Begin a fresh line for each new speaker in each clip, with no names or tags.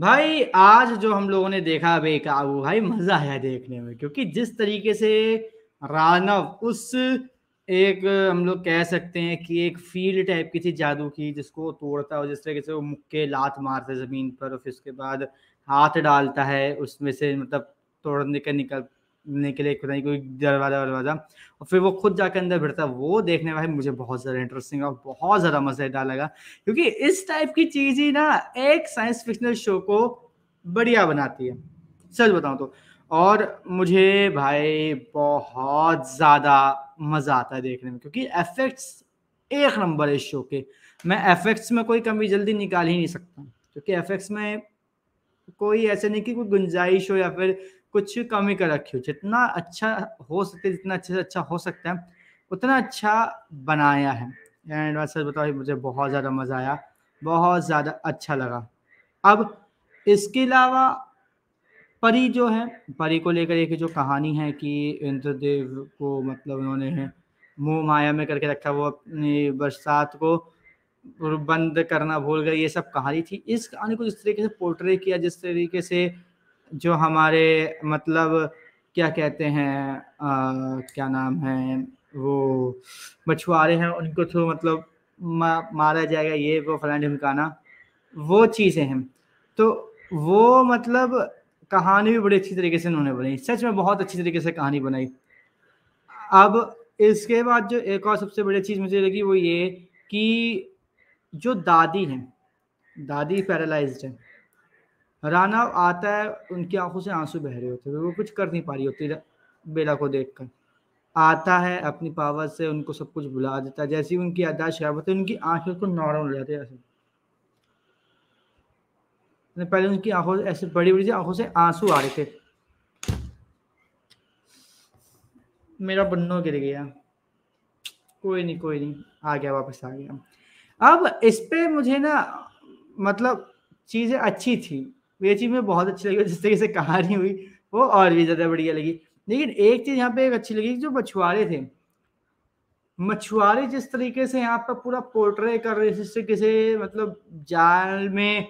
भाई आज जो हम लोगों ने देखा बेकाबू भाई मजा आया देखने में क्योंकि जिस तरीके से रानव उस एक हम लोग कह सकते हैं कि एक फील्ड टाइप की थी जादू की जिसको तोड़ता है जिस तरीके से वो मुक्के लात मारता है जमीन पर और फिर उसके बाद हाथ डालता है उसमें से मतलब तोड़ने का निकल के लिए खुदाई कोई दरवाजा वरवाजा और फिर वो खुद जाकर अंदर भिड़ता वो देखने भाई मुझे बहुत ज़्यादा इंटरेस्टिंग और बहुत ज़्यादा मज़ेदार लगा क्योंकि इस टाइप की चीज़ ही ना एक साइंस फिक्शनल शो को बढ़िया बनाती है सच बताऊँ तो और मुझे भाई बहुत ज़्यादा मज़ा आता है देखने में क्योंकि एफेक्ट्स एक नंबर है इस शो के मैं एफेक्ट्स में कोई कमी जल्दी निकाल ही नहीं सकता क्योंकि एफेक्ट्स में कोई ऐसे नहीं कि कोई गुंजाइश हो या फिर कुछ कमी कर रखी हो जितना अच्छा हो सके जितना अच्छे से अच्छा हो सकता है उतना अच्छा बनाया है एंड बताओ मुझे बहुत ज़्यादा मज़ा आया बहुत ज़्यादा अच्छा लगा अब इसके अलावा परी जो है परी को लेकर एक जो कहानी है कि इंद्रदेव को मतलब उन्होंने मुँह माया में करके रखा वो अपनी बरसात को बंद करना भूल गए ये सब कहानी थी इस कहानी को जिस तरीके से पोर्ट्रे किया जिस तरीके से जो हमारे मतलब क्या कहते हैं क्या नाम है वो मछुआरे हैं उनको तो मतलब मा, मारा जाएगा ये वो फला ढिमकाना वो चीज़ें हैं तो वो मतलब कहानी भी बड़ी अच्छी तरीके से उन्होंने बनाई सच में बहुत अच्छी तरीके से कहानी बनाई अब इसके बाद जो एक और सबसे बड़ी चीज़ मुझे लगी वो ये कि जो दादी हैं दादी पैरालाइज्ड है राना आता है उनकी आंखों से आंसू बह रहे होते हैं वो कुछ कर नहीं पा रही होती बेला को देख कर आता है अपनी पावर से उनको सब कुछ बुला देता है जैसी उनकी शराब होती है उनकी आंखें को नॉर्मल हो है ऐसे मतलब पहले उनकी आंखों ऐसे बड़ी बड़ी आंखों से आंसू आ रहे थे मेरा बन्नो गिर गया कोई नहीं कोई नहीं आ गया वापस आ गया अब इस पे मुझे ना मतलब चीज़ें अच्छी थी ये चीज़ में बहुत अच्छी लगी जिस तरीके से कहानी हुई वो और भी ज़्यादा बढ़िया लगी लेकिन एक चीज़ यहाँ पे एक अच्छी लगी जो मछुआरे थे मछुआरे जिस तरीके से यहाँ पर पूरा पोर्ट्रे कर रहे जिस तरीके से मतलब जाल में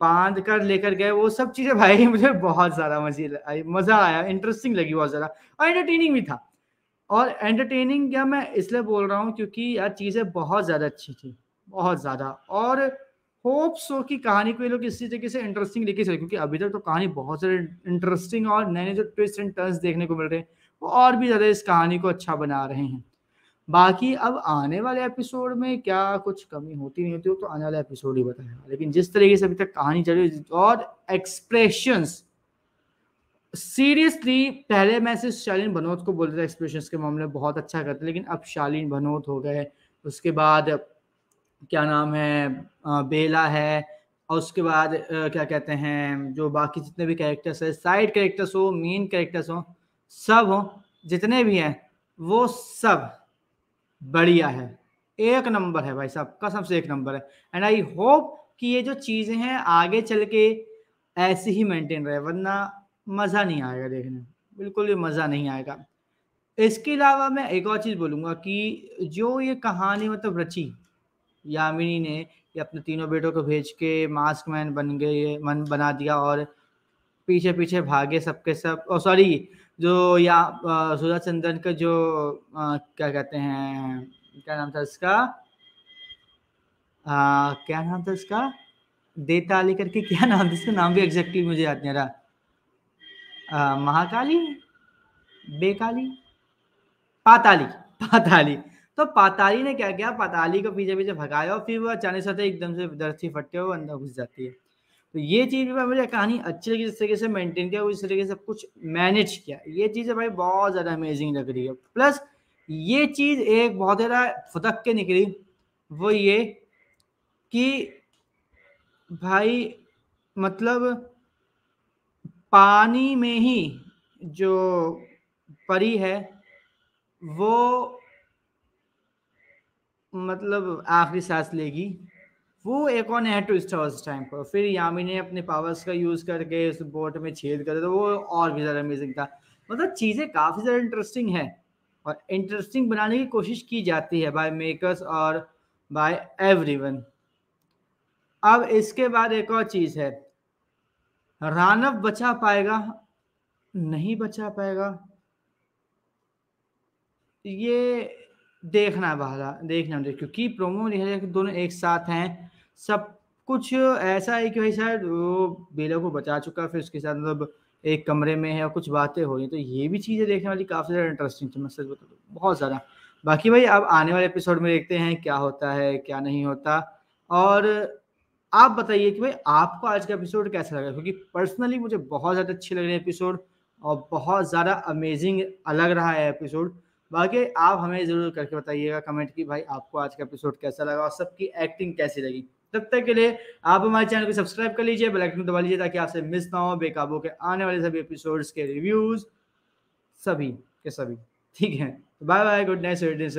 बांध कर लेकर गए वो सब चीज़ें भाई मुझे बहुत ज़्यादा मजे मज़ा आया इंटरेस्टिंग लगी बहुत ज़्यादा और एंटरटेनिंग भी था और एंटरटेनिंग क्या मैं इसलिए बोल रहा हूँ क्योंकि यार चीज़ें बहुत ज़्यादा अच्छी थी बहुत ज़्यादा और होप सो की कहानी को ये लोग इसी तरीके से इंटरेस्टिंग लेके चले क्योंकि अभी तक तो कहानी बहुत सारे इंटरेस्टिंग और नए नए जो ट्विस्ट एंड टर्न्स देखने को मिल रहे हैं वो और भी ज़्यादा इस कहानी को अच्छा बना रहे हैं बाकी अब आने वाले एपिसोड में क्या कुछ कमी होती नहीं होती हो तो आने वाला एपिसोड ही बताएगा लेकिन जिस तरीके से अभी तक कहानी चल रही और एक्सप्रेशंस सीरियसली पहले मैं सिर्फ शालीन भनोत को बोलता था एक्सप्रेशन के मामले में बहुत अच्छा करते लेकिन अब शालीन भनोत हो गए उसके बाद क्या नाम है बेला है और उसके बाद क्या कहते हैं जो बाकी जितने भी कैरेक्टर्स है साइड कैरेक्टर्स हो मेन कैरेक्टर्स हो सब हो जितने भी हैं वो सब बढ़िया है एक नंबर है भाई साहब कसम से एक नंबर है एंड आई होप कि ये जो चीज़ें हैं आगे चल के ऐसे ही मेंटेन रहे वरना मज़ा नहीं आएगा देखने बिल्कुल भी मज़ा नहीं आएगा इसके अलावा मैं एक और चीज़ बोलूँगा कि जो ये कहानी मतलब रची यामिनी ने अपने तीनों बेटों को भेज के मास्क मैन बन गए मन बना दिया और पीछे पीछे भागे सबके सब और सॉरी जो या सुधा चंद्रन का जो आ, क्या कहते हैं क्या नाम था इसका आ, क्या नाम था इसका देता अली करके क्या नाम था इसका नाम भी एग्जैक्टली मुझे याद नहीं रहा महाकाली बेकाली पाताली पाताली तो पाताली ने क्या किया पाताली को पीछे पीछे भगाया और फिर वो अचानक से तो एकदम से दर्थी फटे हुए अंदर घुस जाती है तो ये चीज़ भी मुझे कहानी अच्छी लगी जिस तरीके से मेंटेन किया इस तरीके से सब कुछ मैनेज किया ये चीज़ भाई बहुत ज़्यादा अमेजिंग लग रही है प्लस ये चीज़ एक बहुत ज़्यादा फुदक के निकली वो ये कि भाई मतलब पानी में ही जो परी है वो मतलब आखिरी सांस लेगी वो एक एकॉन टू स्टार उस टाइम पर फिर यामी ने अपने पावर्स का यूज़ करके उस बोट में छेद कर तो वो और भी ज़्यादा अमेजिंग था मतलब चीज़ें काफ़ी ज़्यादा इंटरेस्टिंग है और इंटरेस्टिंग बनाने की कोशिश की जाती है बाय मेकर्स और बाय एवरीवन अब इसके बाद एक और चीज़ है रानव बचा पाएगा नहीं बचा पाएगा ये देखना बाहर देखना क्योंकि प्रोमो में देखा कि दोनों एक साथ हैं सब कुछ ऐसा है कि भाई शायद वो बेलो को बचा चुका है फिर उसके साथ मतलब एक कमरे में है और कुछ बातें हो रही तो ये भी चीज़ें देखने वाली काफ़ी ज़्यादा इंटरेस्टिंग थी मैं सच बता दूँ तो। बहुत ज़्यादा बाकी भाई अब आने वाले एपिसोड में देखते हैं क्या होता है क्या नहीं होता और आप बताइए कि भाई आपको आज का एपिसोड कैसा लगा क्योंकि पर्सनली मुझे बहुत ज़्यादा अच्छे लग रहे हैं एपिसोड और बहुत ज़्यादा अमेजिंग अलग रहा है एपिसोड बाकी आप हमें ज़रूर करके बताइएगा कमेंट की भाई आपको आज का एपिसोड कैसा लगा और सबकी एक्टिंग कैसी लगी तब तक के लिए आप हमारे चैनल को सब्सक्राइब कर लीजिए बेल आइकन दबा लीजिए ताकि आपसे मिस ना हो बेकाबू के आने वाले सभी एपिसोड्स के रिव्यूज़ सभी के सभी ठीक है बाय बाय गुड नाइट